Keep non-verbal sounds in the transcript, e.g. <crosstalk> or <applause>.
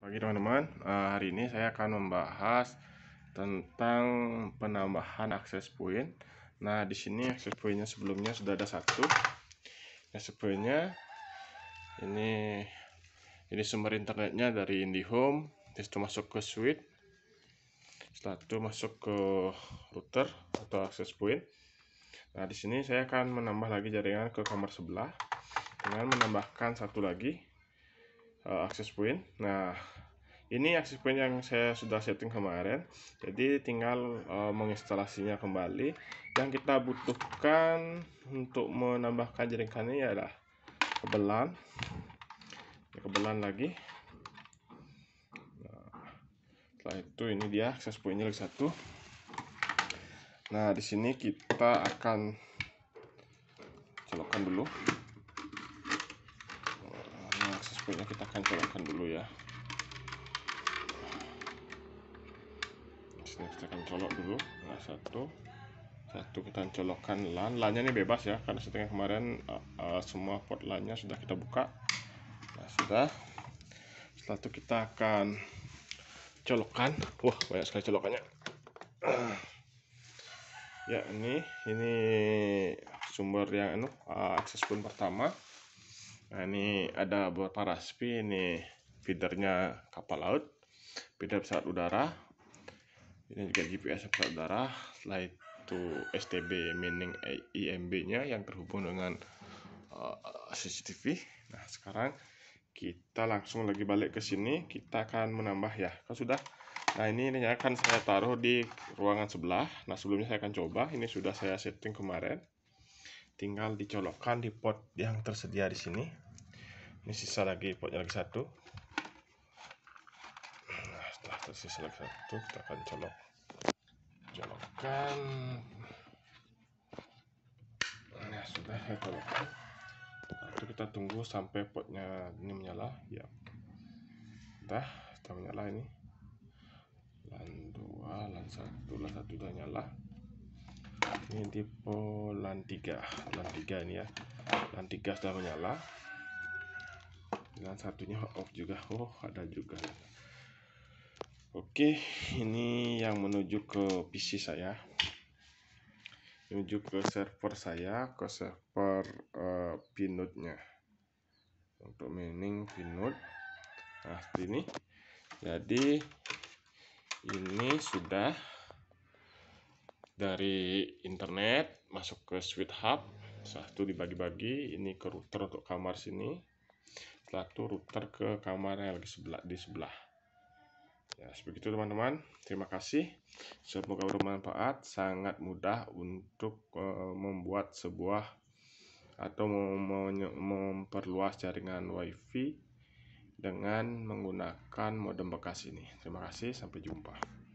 Pagi teman-teman, eh, hari ini saya akan membahas tentang penambahan akses point. Nah, di sini akses pointnya sebelumnya sudah ada satu. Akses pointnya ini ini sumber internetnya dari IndiHome, itu masuk ke switch, setelah itu masuk ke router atau akses point. Nah, di sini saya akan menambah lagi jaringan ke kamar sebelah dengan menambahkan satu lagi uh, eh, access point nah ini akses point yang saya sudah setting kemarin jadi tinggal uh, menginstalasinya kembali yang kita butuhkan untuk menambahkan jaringannya adalah kebelan kebelan lagi nah, setelah itu ini dia akses pointnya lagi satu nah di sini kita akan colokkan dulu kita akan colokkan dulu ya sini kita akan colok dulu nah satu satu kita colokkan lan lannya ini bebas ya karena setengah kemarin uh, uh, semua pot lannya sudah kita buka nah sudah setelah itu kita akan colokan wah banyak sekali colokannya <clears throat> ya ini ini sumber yang anu uh, akses pun pertama Nah, ini ada beberapa raspi ini feedernya kapal laut, feeder pesawat udara. Ini juga GPS pesawat udara. Setelah itu STB meaning IMB-nya e yang terhubung dengan uh, CCTV. Nah, sekarang kita langsung lagi balik ke sini. Kita akan menambah ya. Kalau sudah Nah ini, ini akan saya taruh di ruangan sebelah Nah sebelumnya saya akan coba Ini sudah saya setting kemarin tinggal dicolokkan di pot yang tersedia di sini ini sisa lagi potnya lagi satu nah, setelah tersisa lagi satu kita akan colok colokkan nah sudah saya colokkan Lalu itu kita tunggu sampai potnya ini menyala ya dah sudah menyala ini lan dua lan satu lan satu sudah nyala ini tipe lantiga lantiga ini ya lantiga sudah menyala dan satunya off juga oh ada juga oke ini yang menuju ke PC saya menuju ke server saya ke server uh, eh, pinut nya untuk mining pinut nah ini jadi ini sudah dari internet masuk ke switch hub satu dibagi-bagi ini ke router untuk kamar sini satu router ke kamar yang lagi sebelah di sebelah ya sebegitu teman-teman terima kasih semoga bermanfaat sangat mudah untuk uh, membuat sebuah atau memperluas jaringan wifi dengan menggunakan modem bekas ini terima kasih sampai jumpa